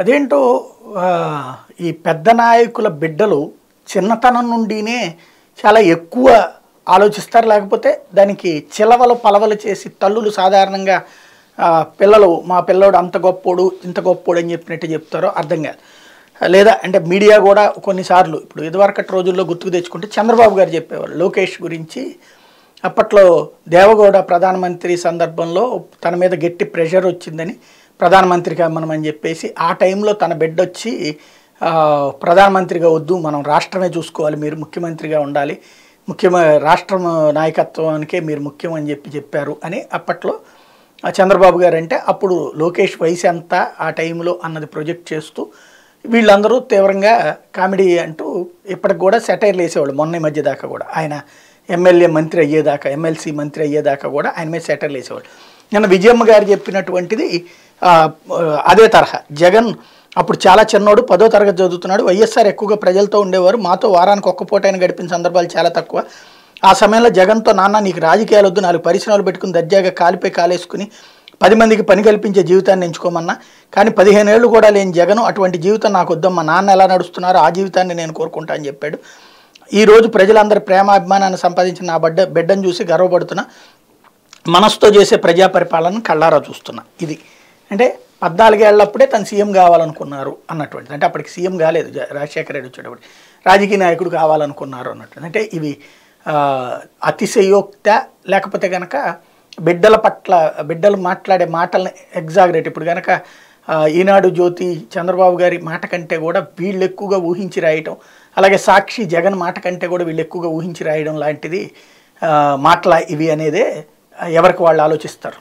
అదేంటో ఈ పెద్ద నాయకుల బిడ్డలు చిన్నతనం నుండినే చాలా ఎక్కువ ఆలోచిస్తారు లేకపోతే దానికి చిలవలు పలవలు చేసి తల్లులు సాధారణంగా పిల్లలు మా పిల్లోడు అంత గొప్పోడు ఇంత గొప్పోడు అని చెప్పినట్టు చెప్తారో అర్థం కాదు లేదా అంటే మీడియా కూడా కొన్నిసార్లు ఇప్పుడు ఇదివరకటి రోజుల్లో గుర్తుకు తెచ్చుకుంటే చంద్రబాబు గారు చెప్పేవారు లోకేష్ గురించి అప్పట్లో దేవగౌడ ప్రధానమంత్రి సందర్భంలో తన మీద గట్టి ప్రెషర్ వచ్చిందని ప్రధానమంత్రిగా మనం అని చెప్పేసి ఆ టైంలో తన బిడ్డ వచ్చి ప్రధానమంత్రిగా వద్దు మనం రాష్ట్రమే చూసుకోవాలి మీరు ముఖ్యమంత్రిగా ఉండాలి ముఖ్యమ రాష్ట్ర నాయకత్వానికే మీరు ముఖ్యం అని చెప్పి చెప్పారు అని అప్పట్లో చంద్రబాబు గారు అంటే అప్పుడు లోకేష్ వయసు ఎంత ఆ టైంలో అన్నది ప్రొజెక్ట్ చేస్తూ వీళ్ళందరూ తీవ్రంగా కామెడీ అంటూ ఇప్పటికి కూడా సెటైర్లు వేసేవాళ్ళు మొన్న మధ్య దాకా కూడా ఆయన ఎమ్మెల్యే మంత్రి అయ్యేదాకా ఎమ్మెల్సీ మంత్రి అయ్యేదాకా కూడా ఆయన మీద సెటైర్లు వేసేవాళ్ళు నిన్న విజయమ్మ గారు చెప్పినటువంటిది అదే తరహా జగన్ అప్పుడు చాలా చిన్నోడు పదో తరగతి చదువుతున్నాడు వైఎస్ఆర్ ఎక్కువగా ప్రజలతో ఉండేవారు మాతో వారానికి ఒక్క అయిన గడిపిన సందర్భాలు చాలా తక్కువ ఆ సమయంలో జగన్తో నాన్న నీకు రాజకీయాలు వద్దు నాలుగు పరిశ్రమలు పెట్టుకుని దర్జాగా కాలిపై కాలేసుకుని పది మందికి పని కల్పించే జీవితాన్ని ఎంచుకోమన్నా కానీ పదిహేను ఏళ్ళు కూడా లేని జగన్ అటువంటి జీవితం నాకు వద్దమ్మా నాన్న ఎలా నడుస్తున్నారో ఆ జీవితాన్ని నేను కోరుకుంటా అని చెప్పాడు ఈరోజు ప్రజలందరి ప్రేమ అభిమానాన్ని సంపాదించిన నా బిడ్డ బిడ్డను చూసి గర్వపడుతున్నా మనసుతో చేసే ప్రజా పరిపాలన కళ్ళారా చూస్తున్నా ఇది అంటే పద్నాలుగేళ్లప్పుడే తను సీఎం కావాలనుకున్నారు అన్నటువంటిది అంటే అప్పటికి సీఎం కాలేదు రాజశేఖర రెడ్డి వచ్చేటప్పుడు రాజకీయ నాయకుడు కావాలనుకున్నారు అన్నట్టు అంటే ఇవి అతిశయోక్త లేకపోతే కనుక బిడ్డల పట్ల బిడ్డలు మాట్లాడే మాటలను ఎగ్జాగరేట్ ఇప్పుడు కనుక ఈనాడు జ్యోతి చంద్రబాబు గారి మాట కంటే కూడా వీళ్ళు ఎక్కువగా ఊహించి రాయటం అలాగే సాక్షి జగన్ మాట కంటే కూడా వీళ్ళు ఎక్కువగా ఊహించి రాయడం లాంటిది మాటల ఇవి అనేదే ఎవరికి వాళ్ళు ఆలోచిస్తారు